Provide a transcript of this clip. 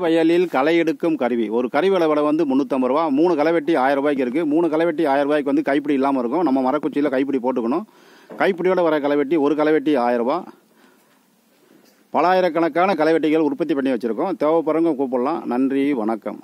வயலில் களை எடுக்கும் கருவி ஒரு கருவியோட விலை வந்து முந்நூற்றம்பது ரூபா மூணு களைவெட்டி ஆயிரம் ரூபாய்க்கு இருக்குது மூணு வெட்டி ஆயிரம் ரூபாய்க்கு வந்து கைப்பிடி இல்லாமல் இருக்கும் நம்ம மரக்குச்சியில் கைப்பிடி போட்டுக்கணும் கைப்பிடியோட வர களைவெட்டி ஒரு களைவெட்டி ஆயிரம் ரூபா பல ஆயிரக்கணக்கான களைவெட்டிகள் உற்பத்தி பண்ணி வச்சுருக்கோம் தேவைப்படுறவங்க கூப்பிடலாம் நன்றி வணக்கம்